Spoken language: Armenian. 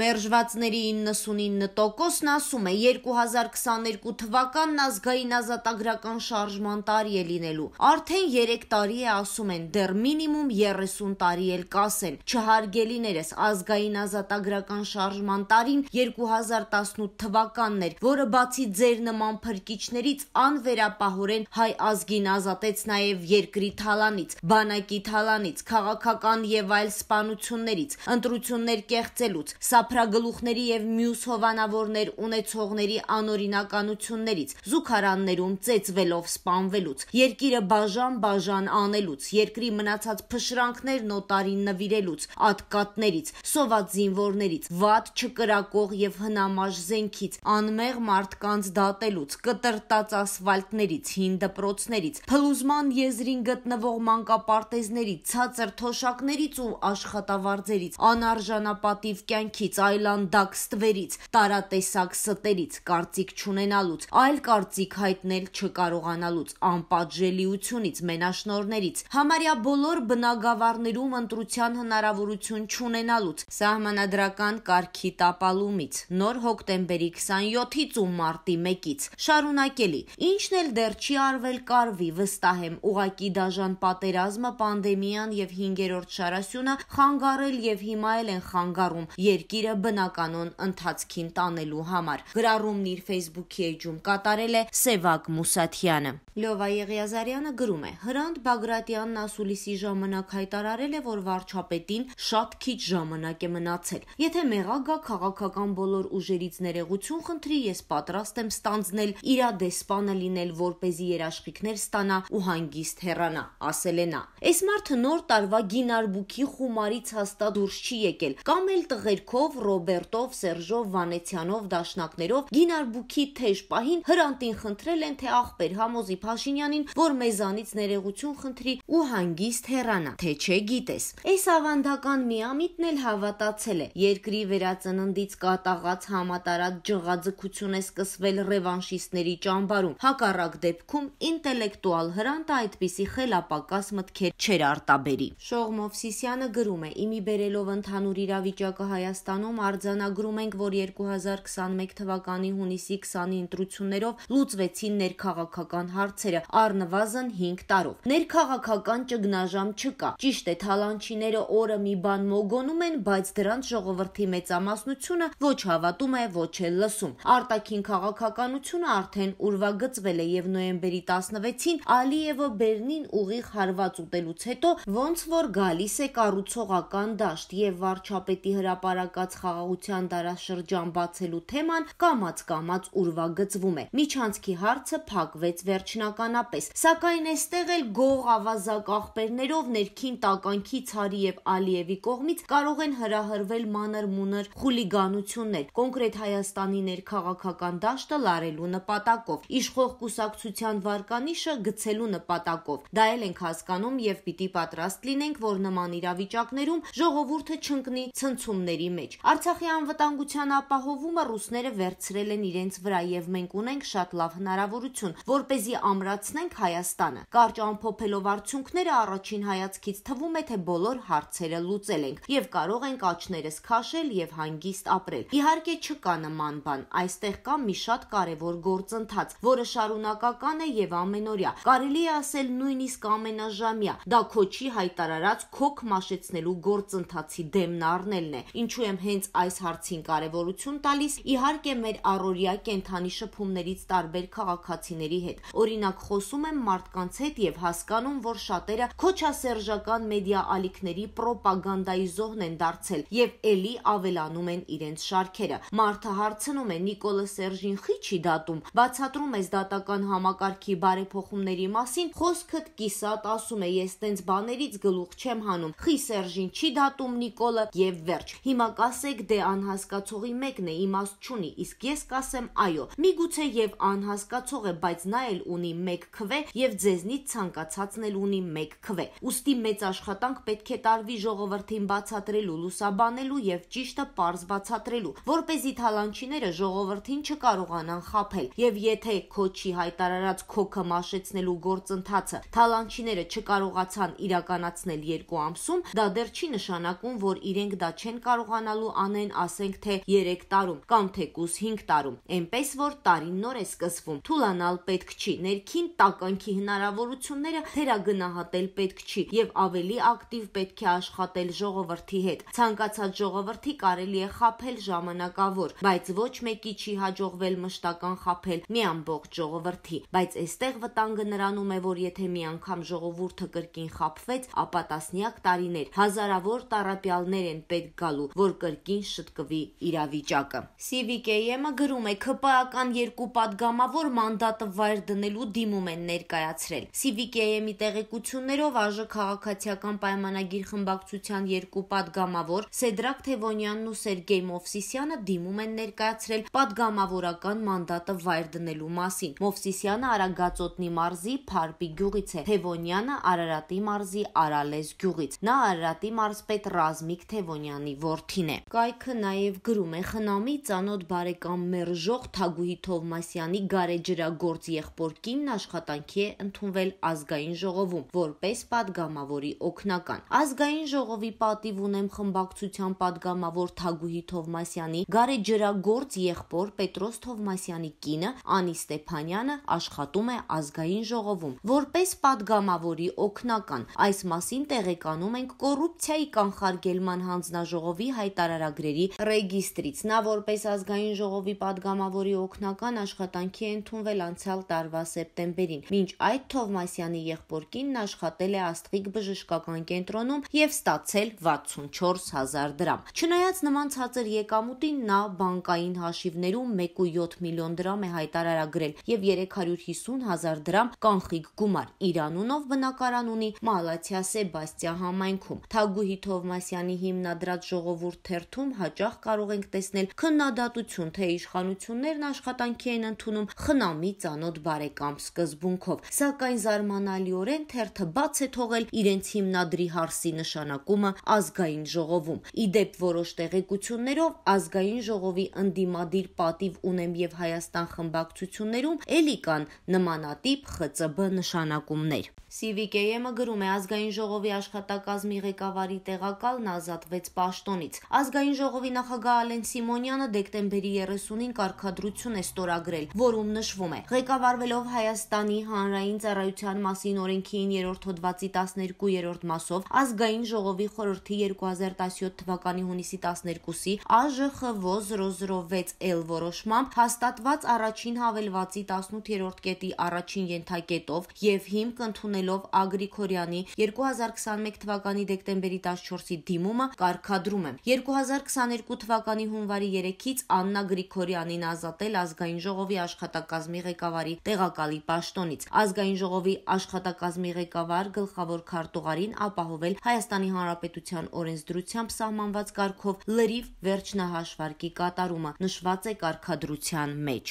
Մերժվածների 99%-ն ասում է 2022 թվականն ազգային ազատագրական շարժման տարի է լինելու։ Արդեն 3 տարի է ասում են, դեռ մինիմում 30 տարի էլ կասեն։ Չհարգելիներս, ազգային ազատագրական շարժման տարին 2018 թվականն էր, որը բացի ձեր նման փրկիչներից անվերապահորեն հայ ազգին ազատեց նաև երկրի թալանից, բանակի թալանից, քաղաքական եւ այլ սպանություններից, ընտրություններ կեղծելուց։ Սա ափրագլուխների եւ մյուս հովանավորներ ունեցողների անօրինականություններից, զուգարաններում ծեծվելով սպանվելուց, երկիրը բաժան-բաժան անելուց, երկրի մնացած փշրանքներն օտարին նվիրելուց, ատկատներից, սոված զինվորներից, վատ չկրակող եւ հնամաշ զենքից, անմեղ մարդկանց դատելուց, կտրտած ասֆալտներից, հին դպրոցներից, փլուզման եզրին գտնվող մանկապարտեզներից, ցածր թոշակներից ու աշխատավարձերից, անարժանապատիվ կյանքից, մեղքերից, այլանդակ ստվերից, տարատեսակ ստերից, կարծիք չունենալուց, այլ կարծիք հայտնել չկարողանալուց, անպատժելիությունից, մենաշնորներից, համարյա բոլոր բնագավառներում ընտրության հնարավորություն չունենալուց, սահմանադրական կարգի տապալումից, նոր հոկտեմբերի 27-ից ու մարտի 1-ից։ Շարունակելի։ Ինչն էլ դեռ չի արվել կարվի, վստահ եմ, ուղակի դաժան պատերազմը, պանդեմիան եւ 5-րդ շարասյունը խանգարել եւ հիմա էլ են խանգարում։ Երկիր խնդիրը բնականոն ընթացքին տանելու համար։ Գրառումն իր Facebook-ի էջում կատարել է Սևակ Մուսաթյանը։ Լովա Եղիազարյանը գրում է. Հրանտ Բագրատյանն ասուլիսի ժամանակ հայտարարել է, որ վարչապետին շատ քիչ ժամանակ է մնացել։ Եթե մեղագա քաղաքական բոլոր ուժերից ներողություն խնդրի, ես պատրաստ եմ ստանձնել իրա դեսպանը լինել, որ เป զի երաշխիքներ ստանա ու հանգիստ հեռանա, ասել է նա։ Այս մարդը նոր տարվա գինարբուքի խումարից հաստատ դուրս չի եկել, կամ էլ տղերքով Մինչկով, Ռոբերտով, Սերժով, Վանեցյանով, Դաշնակներով գինարբուքի թեժ պահին հրանտին խնդրել են թե աղբեր Համոզի Փաշինյանին, որ մեզանից ներողություն խնդրի ու հանգիստ հեռանա, թե չէ գիտես։ Այս ավանդական միամիտն էլ հավատացել է։ Երկրի վերածննդից կատաղած համատարած ջղաձգություն է սկսվել ռևանշիստների ճամբարում։ Հակառակ դեպքում ինտելեկտուալ հրանտը այդպիսի խելապակաս մտքեր չէր արտաբերի։ Շող Մովսիսյանը գրում է՝ իմի բերելով ընդհանուր իրավիճակը Հայաստանում Հայաստանում արձանագրում ենք, որ 2021 թվականի հունիսի 20-ի ընտրություններով լուծվեցին ներքաղաքական հարցերը, առնվազն 5 տարով։ Ներքաղաքական ճգնաժամ չկա։ Ճիշտ է, թալանչիները օրը մի բան մոգոնում են, բայց դրանց ժողովրդի մեծամասնությունը ոչ հավատում է, ոչ էլ լսում։ Արտաքին քաղաքականությունը արդեն ուրվագծվել է եւ նոյեմբերի 16-ին Ալիևը Բերնին ուղիղ հարված ուտելուց հետո ոնց որ գալիս է կառուցողական դաշտ եւ վարչապետի հրապարակած եղած խաղաղության դարաշրջան բացելու թեման կամած-կամած ուրվագծվում է։ Միջանցքի հարցը փակվեց վերջնականապես, սակայն այստեղ էլ գող ավազակ աղբերներով ներքին տականքի Ցարի եւ Ալիևի կողմից կարող են հրահրվել մանր-մունր խուլիգանություններ, կոնկրետ Հայաստանի ներքաղաքական դաշտը լարելու նպատակով, իշխող կուսակցության վարկանիշը գցելու նպատակով։ Դա էլ ենք հասկանում եւ պիտի պատրաստ լինենք, որ նման իրավիճակներում ժողովուրդը չընկնի ցնցումների մեջ մեջ։ Արցախի անվտանգության ապահովումը ռուսները վերցրել են իրենց վրա եւ մենք ունենք շատ լավ հնարավորություն, որ เป զի ամրացնենք Հայաստանը։ Կարճ ամփոփելով արդյունքները առաջին հայացքից թվում է, թե բոլոր հարցերը լուծել ենք եւ կարող ենք աչներս քաշել եւ հանգիստ ապրել։ Իհարկե չկա նման բան, այստեղ կա մի շատ կարևոր գործընթաց, որը շարունակական է եւ ամենօրյա։ Կարելի է ասել նույնիսկ ամենաժամյա։ Դա քոչի հայտարարած քոք մաշեցնելու գործընթացի դեմն առնելն է։ Ինչու եմ հենց այս հարցին կարևորություն տալիս, իհարկե մեր առօրյա կենթանի շփումներից տարբեր քաղաքացիների հետ։ Օրինակ խոսում եմ մարդկանց հետ եւ հասկանում, որ շատերը քոչասերժական մեդիա ալիքների ռոպագանդայի զոհն են դարձել եւ ելի ավելանում են իրենց շարքերը։ Մարտը հարցնում է Նիկոլա Սերժին խիչի դատում, բացատրում ես դատական համակարգի բարեփոխումների մասին, խոսքդ կիսատ ասում է ես տենց բաներից գլուխ չեմ հանում։ Խի Սերժին չի դատում Նիկոլը եւ վերջ։ Հիմա կա կասեք դե անհասկացողի մեկն է, իմաստ չունի, իսկ ես կասեմ այո։ Միգուցե եւ անհասկացող է, բայց նա էլ ունի մեկ քվե եւ ձեզնից ցանկացածն էլ ունի մեկ քվե։ Ոստի մեծ աշխատանք պետք է տարվի ժողովրդին բացատրելու, լուսաբանելու եւ ճիշտը པարզ բացատրելու, որ เป զի թալանչիները ժողովրդին չկարողանան խაფել։ Եվ եթե քոչի հայտարարած քոքը մաշեցնելու գործընթացը թալանչիները չկարողացան իրականացնել երկու ամսում, դա դեռ չի նշանակում, որ իրենք դա չեն կարողանալու ստանալու անեն, ասենք թե 3 տարում կամ թեկուս 5 տարում, այնպես որ տարին նոր է սկսվում։ Թուլանալ պետք չի։ Ներքին տականքի հնարավորությունները թերագնահատել պետք չի եւ ավելի ակտիվ պետք է աշխատել ժողովրդի հետ։ Ցանկացած ժողովրդի կարելի է խაფել ժամանակավոր, բայց ոչ մեկի չի հաջողվել մշտական խაფել մի ամբողջ ժողովրդի, բայց այստեղ վտանգը նրանում է, որ եթե մի անգամ ժողովուրդը կրկին խაფվեց, ապա տասնյակ տարիներ, հազարավոր տարապյալներ են պետք գալու, որ կր կրկին շտկվի իրավիճակը։ CVKM-ը գրում է ԿՊԱ-ական երկու падգամավոր մանդատը վայր դնելու դիմում են ներկայացրել։ CVKM-ի տեղեկություններով ԱԺ քաղաքացիական պայմանագիր խմբակցության երկու падգամավոր Սեդրակ Թևոնյանն ու Սերգեյ Մովսիսյանը դիմում են ներկայացրել падգամավորական մանդատը վայր դնելու մասին։ Մովսիսյանը Արագածոտնի մարզի Փարպի գյուղից է, Թևոնյանը Արարատի մարզի Արալես գյուղից։ Նա Արարատի մարզպետ Ռազմիկ Թևոնյանի որդին է։ Կայքը նաև գրում է խնամի ծանոթ բարեկամ մերժող Թագուհի Թովմասյանի գարեջրագործ եղբոր կինն աշխատանքի է ընդունվել ազգային ժողովում, որպես падգամավորի օգնական։ Ազգային ժողովի պատիվ ունեմ խմբակցության падգամավոր Թագուհի Թովմասյանի գարեջրագործ եղբոր Պետրոս Թովմասյանի կինը Անի Ստեփանյանը աշխատում է ազգային ժողովում, որպես падգամավորի օգնական։ Այս մասին տեղեկանում ենք կոռուպցիայի կանխարգելման հանձնաժողովի հայտարարության արարագրերի ռեգիստրից։ Նա որպես ազգային ժողովի падգամավորի օկնական աշխատանքի ընդունվել անցյալ տարվա սեպտեմբերին։ Մինչ այդ Թովմասյանի եղբոր կինն աշխատել է Աստղիկ բժշկական կենտրոնում եւ ստացել 64000 դրամ։ Չնայած նման ցածր եկամուտին նա բանկային հաշիվներում 1.7 միլիոն դրամ է հայտարարագրել եւ 350 հազար դրամ կանխիկ գումար։ Իր անունով բնակարան ունի Մալաթիա Սեբաստիա համայնքում։ Թագուհի Թովմասյանի հիմնադրած ժողովուրդ հերթում հաճախ կարող ենք տեսնել քննադատություն, թե իշխանություններն աշխատանքի են ընդունում խնամի ծանոթ բարեկամ սկզբունքով, սակայն զարմանալիորեն թերթը բաց է թողել իրենց հիմնադրի հարսի նշանակումը ազգային ժողովում։ Իդեպ որոշ տեղեկություններով ազգային ժողովի ընդդիմադիր պատիվ ունեմ եւ Հայաստան խմբակցություններում ելի կան նմանատիպ ԽԾԲ նշանակումներ։ ՍԻՎԻԿԵԵՄ-ը գրում է Ազգային ժողովի աշխատակազմի ղեկավարի տեղակալն ազատվեց պաշտոնից։ Ազգային ժողովի նախագահ Ալեն Սիմոնյանը դեկտեմբերի 30-ին կարգադրություն է ստորագրել, որում նշվում է. ղեկավարվելով Հայաստանի Հանրային ծառայության մասին օրենքին 3-րդ հոդվածի 12-րդ մասով Ազգային ժողովի խորհրդի 2017 թվականի հունիսի 12-ի ԱԺԽՎ 006L որոշմամբ հաստատված առաջին հավելվածի 18-րդ կետի առաջին ենթակետով եւ հիմք ընդունել ընդունելով Ագրիգորյանի 2021 թվականի դեկտեմբերի 14-ի դիմումը կարգադրում է 2022 թվականի հունվարի 3-ից Աննա Գրիգորյանին ազատել ազգային ժողովի աշխատակազմի ղեկավարի տեղակալի պաշտոնից ազգային ժողովի աշխատակազմի ղեկավար գլխավոր քարտուղարին ապահովել Հայաստանի Հանրապետության օրենսդրությամբ սահմանված կարգով լրիվ վերջնահաշվարկի կատարումը նշված է կարգադրության մեջ